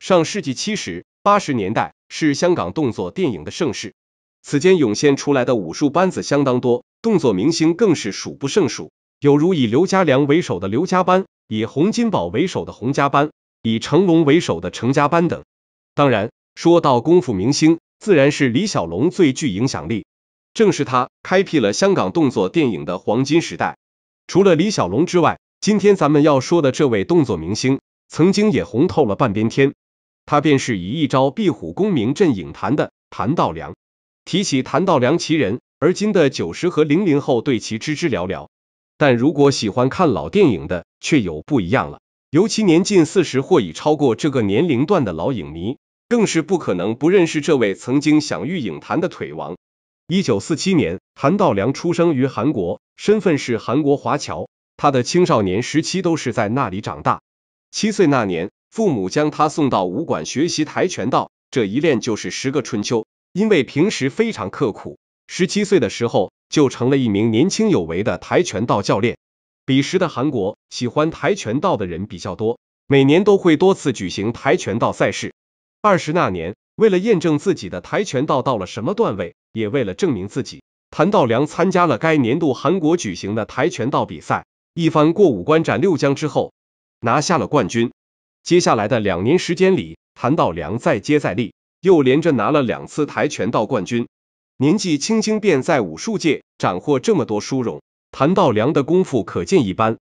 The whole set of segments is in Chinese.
上世纪七十、八十年代是香港动作电影的盛世，此间涌现出来的武术班子相当多，动作明星更是数不胜数，有如以刘家良为首的刘家班，以洪金宝为首的洪家班，以成龙为首的成家班等。当然，说到功夫明星。自然是李小龙最具影响力，正是他开辟了香港动作电影的黄金时代。除了李小龙之外，今天咱们要说的这位动作明星，曾经也红透了半边天。他便是以一招壁虎功名震影坛的谭道良。提起谭道良，其人，而今的九十和零零后对其知之寥寥，但如果喜欢看老电影的，却有不一样了。尤其年近四十或已超过这个年龄段的老影迷。更是不可能不认识这位曾经享誉影坛的腿王。一九四七年，韩道良出生于韩国，身份是韩国华侨，他的青少年时期都是在那里长大。七岁那年，父母将他送到武馆学习跆拳道，这一练就是十个春秋。因为平时非常刻苦，十七岁的时候就成了一名年轻有为的跆拳道教练。彼时的韩国，喜欢跆拳道的人比较多，每年都会多次举行跆拳道赛事。二十那年，为了验证自己的跆拳道到了什么段位，也为了证明自己，谭道良参加了该年度韩国举行的跆拳道比赛。一番过五关斩六将之后，拿下了冠军。接下来的两年时间里，谭道良再接再厉，又连着拿了两次跆拳道冠军。年纪轻轻便在武术界斩获这么多殊荣，谭道良的功夫可见一斑。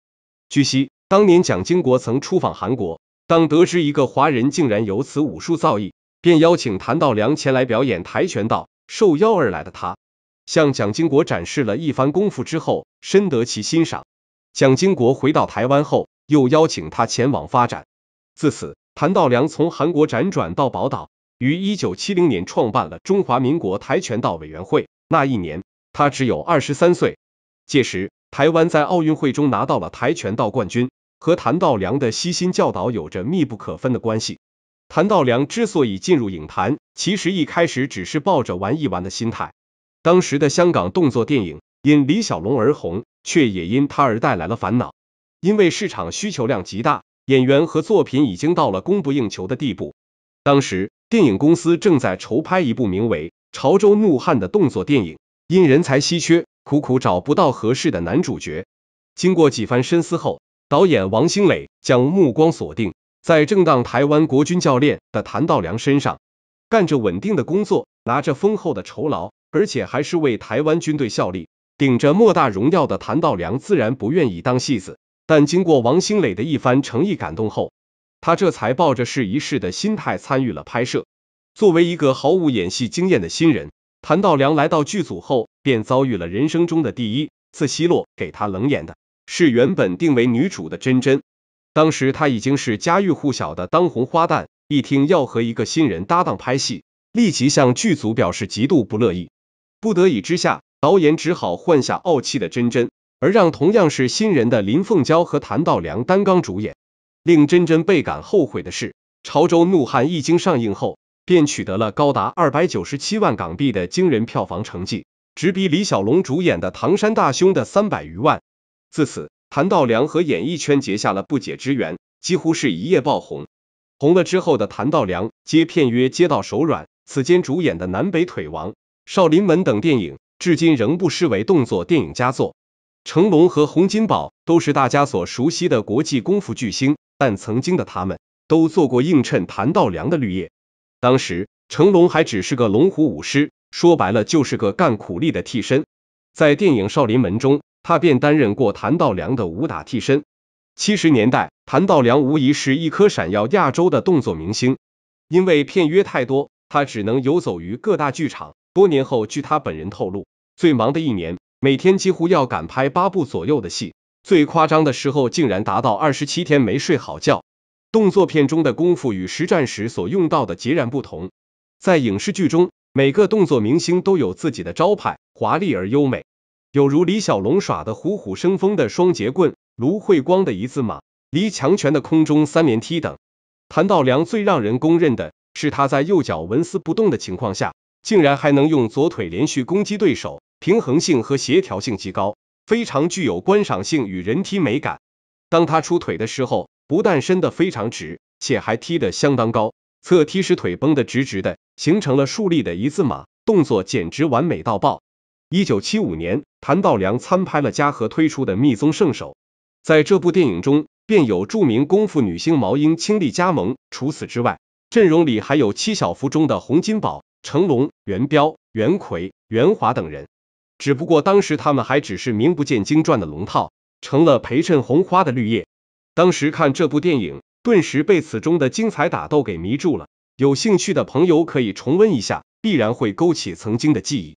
据悉，当年蒋经国曾出访韩国。当得知一个华人竟然有此武术造诣，便邀请谭道良前来表演跆拳道。受邀而来的他，向蒋经国展示了一番功夫之后，深得其欣赏。蒋经国回到台湾后，又邀请他前往发展。自此，谭道良从韩国辗转到宝岛，于一九七零年创办了中华民国跆拳道委员会。那一年，他只有二十三岁。届时，台湾在奥运会中拿到了跆拳道冠军。和谭道良的悉心教导有着密不可分的关系。谭道良之所以进入影坛，其实一开始只是抱着玩一玩的心态。当时的香港动作电影因李小龙而红，却也因他而带来了烦恼。因为市场需求量极大，演员和作品已经到了供不应求的地步。当时电影公司正在筹拍一部名为《潮州怒汉》的动作电影，因人才稀缺，苦苦找不到合适的男主角。经过几番深思后，导演王星磊将目光锁定在正当台湾国军教练的谭道良身上，干着稳定的工作，拿着丰厚的酬劳，而且还是为台湾军队效力，顶着莫大荣耀的谭道良自然不愿意当戏子，但经过王星磊的一番诚意感动后，他这才抱着试一试的心态参与了拍摄。作为一个毫无演戏经验的新人，谭道良来到剧组后便遭遇了人生中的第一次奚落，给他冷眼的。是原本定为女主的真真，当时她已经是家喻户晓的当红花旦，一听要和一个新人搭档拍戏，立即向剧组表示极度不乐意。不得已之下，导演只好换下傲气的真真，而让同样是新人的林凤娇和谭道良担纲主演。令真真倍感后悔的是，《潮州怒汉》一经上映后，便取得了高达二百九十七万港币的惊人票房成绩，直逼李小龙主演的《唐山大兄》的三百余万。自此，谭道良和演艺圈结下了不解之缘，几乎是一夜爆红。红了之后的谭道良，接片约接到手软，此间主演的《南北腿王》、《少林门》等电影，至今仍不失为动作电影佳作。成龙和洪金宝都是大家所熟悉的国际功夫巨星，但曾经的他们都做过映衬谭道良的绿叶。当时成龙还只是个龙虎武师，说白了就是个干苦力的替身，在电影《少林门》中。他便担任过谭道良的武打替身。七十年代，谭道良无疑是一颗闪耀亚洲的动作明星。因为片约太多，他只能游走于各大剧场。多年后，据他本人透露，最忙的一年，每天几乎要赶拍八部左右的戏，最夸张的时候，竟然达到二十七天没睡好觉。动作片中的功夫与实战时所用到的截然不同。在影视剧中，每个动作明星都有自己的招牌，华丽而优美。有如李小龙耍的虎虎生风的双截棍，卢惠光的一字马，李强权的空中三连踢等。谭道良最让人公认的是他在右脚纹丝不动的情况下，竟然还能用左腿连续攻击对手，平衡性和协调性极高，非常具有观赏性与人踢美感。当他出腿的时候，不但伸的非常直，且还踢得相当高，侧踢时腿绷得直直的，形成了竖立的一字马，动作简直完美到爆。一九七五年，谭道良参拍了嘉禾推出的《密宗圣手》，在这部电影中便有著名功夫女星毛英倾力加盟。除此之外，阵容里还有七小福中的洪金宝、成龙、元彪、元奎、元华等人。只不过当时他们还只是名不见经传的龙套，成了陪衬红花的绿叶。当时看这部电影，顿时被此中的精彩打斗给迷住了。有兴趣的朋友可以重温一下，必然会勾起曾经的记忆。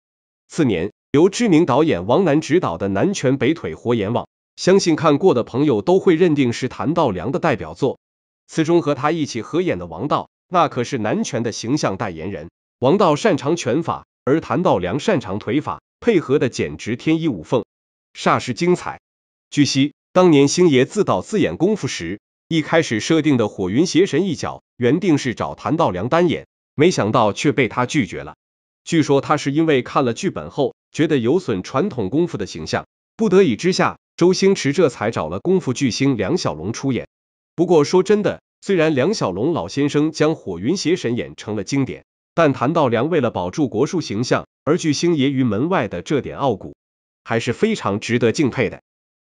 次年。由知名导演王楠执导的《南拳北腿活阎王》，相信看过的朋友都会认定是谭道良的代表作。此中和他一起合演的王道，那可是南拳的形象代言人。王道擅长拳法，而谭道良擅长腿法，配合的简直天衣无缝，煞是精彩。据悉，当年星爷自导自演功夫时，一开始设定的火云邪神一角，原定是找谭道良单演，没想到却被他拒绝了。据说他是因为看了剧本后。觉得有损传统功夫的形象，不得已之下，周星驰这才找了功夫巨星梁小龙出演。不过说真的，虽然梁小龙老先生将火云邪神演成了经典，但谈到梁为了保住国术形象而拒星爷于门外的这点傲骨，还是非常值得敬佩的。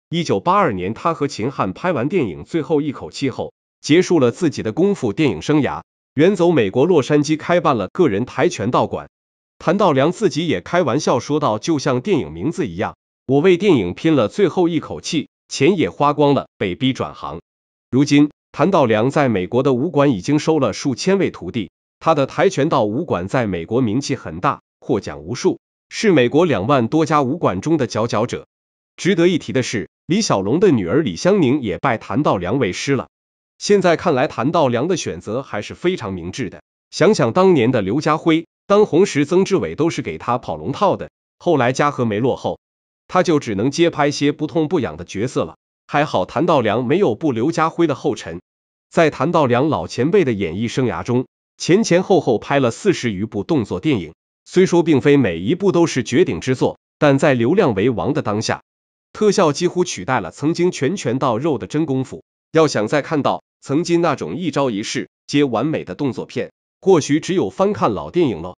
一九八二年，他和秦汉拍完电影《最后一口气》后，结束了自己的功夫电影生涯，远走美国洛杉矶，开办了个人跆拳道馆。谭道良自己也开玩笑说道：“就像电影名字一样，我为电影拼了最后一口气，钱也花光了，被逼转行。如今，谭道良在美国的武馆已经收了数千位徒弟，他的跆拳道武馆在美国名气很大，获奖无数，是美国两万多家武馆中的佼佼者。值得一提的是，李小龙的女儿李香凝也拜谭道良为师了。现在看来，谭道良的选择还是非常明智的。想想当年的刘家辉。当红时，曾志伟都是给他跑龙套的。后来嘉禾没落后，他就只能接拍些不痛不痒的角色了。还好谭道良没有步刘家辉的后尘。在谭道良老前辈的演艺生涯中，前前后后拍了四十余部动作电影。虽说并非每一部都是绝顶之作，但在流量为王的当下，特效几乎取代了曾经拳拳到肉的真功夫。要想再看到曾经那种一招一式皆完美的动作片，或许只有翻看老电影了。